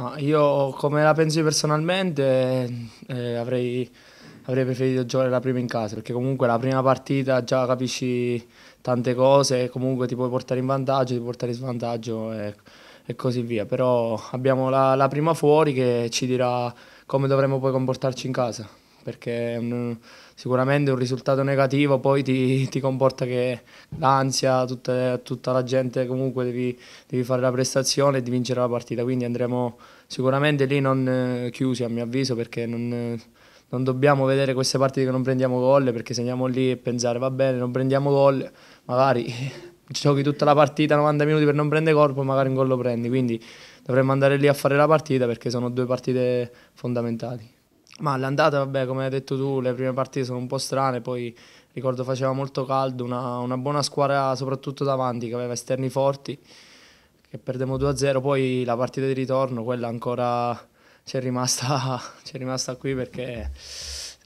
Ah, io come la pensi personalmente eh, avrei, avrei, preferito giocare la prima in casa perché comunque la prima partita già capisci tante cose e comunque ti puoi portare in vantaggio, ti puoi portare in svantaggio e, e così via. Però abbiamo la, la prima fuori che ci dirà come dovremmo poi comportarci in casa perché un, mm, sicuramente un risultato negativo poi ti, ti comporta che l'ansia, tutta, tutta, la gente comunque devi, devi fare la prestazione e di vincere la partita, quindi andremo sicuramente lì non eh, chiusi a mio avviso perché non non dobbiamo vedere queste partite che non prendiamo gol perché se andiamo lì e pensare va bene non prendiamo gol magari giochi tutta la partita 90 minuti per non prendere corpo magari un gol lo prendi quindi dovremmo andare lì a fare la partita perché sono due partite fondamentali ma l'andata, vabbè, come hai detto tu, le prime partite sono un po' strane, poi ricordo faceva molto caldo, una, una buona squadra soprattutto davanti che aveva esterni forti, che perdemmo 2-0, poi la partita di ritorno, quella ancora c'è rimasta, c'è rimasta qui perché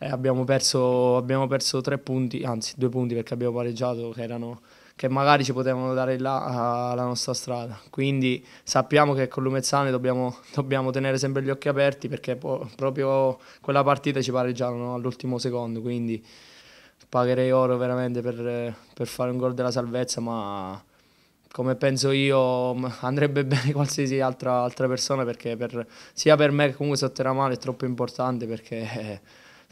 eh, abbiamo, perso, abbiamo perso tre punti, anzi due punti perché abbiamo pareggiato che erano che magari ci potevano dare là alla ah, nostra strada. Quindi sappiamo che con Lumezzane dobbiamo, dobbiamo tenere sempre gli occhi aperti perché proprio quella partita ci pareggiarono all'ultimo secondo, quindi pagherei oro veramente per, per fare un gol della salvezza, ma come penso io andrebbe bene qualsiasi altra, altra persona perché per, sia per me che comunque sotterra male è troppo importante perché eh,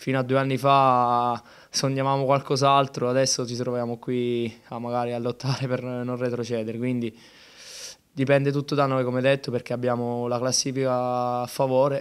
fino a due anni fa sognavamo qualcos'altro, adesso ci troviamo qui a magari a lottare per non retrocedere, quindi dipende tutto da noi come detto perché abbiamo la classifica a favore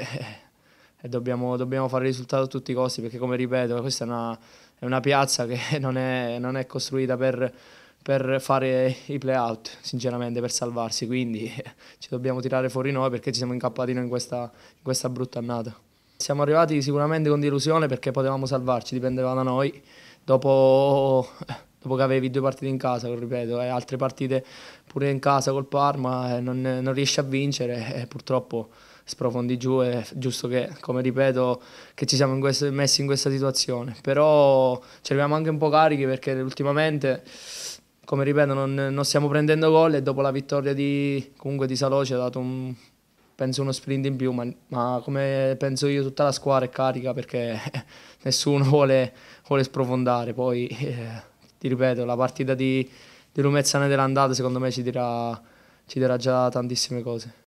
e dobbiamo, dobbiamo fare risultato a tutti i costi perché come ripeto questa è una, è una piazza che non è, non è costruita per, per fare i play-out, sinceramente, per salvarsi. Quindi ci dobbiamo tirare fuori noi perché ci siamo incappati noi in questa, in questa brutta annata. Siamo arrivati sicuramente con delusione perché potevamo salvarci, dipendeva da noi. Dopo, dopo che avevi due partite in casa, lo ripeto, e eh, altre partite pure in casa col Parma, eh, non, non riesci a vincere e purtroppo sprofondi giù. È giusto che, come ripeto, che ci siamo in questo, messi in questa situazione. Però ci arriviamo anche un po' carichi perché ultimamente come ripeto, non, non stiamo prendendo gol e dopo la vittoria di, comunque di Salo ci ha dato un, penso uno sprint in più, ma, ma, come penso io tutta la squadra è carica perché nessuno vuole, vuole sprofondare. Poi eh, ti ripeto, la partita di, di Lumezzane dell'andata secondo me ci dirà, ci dirà già tantissime cose.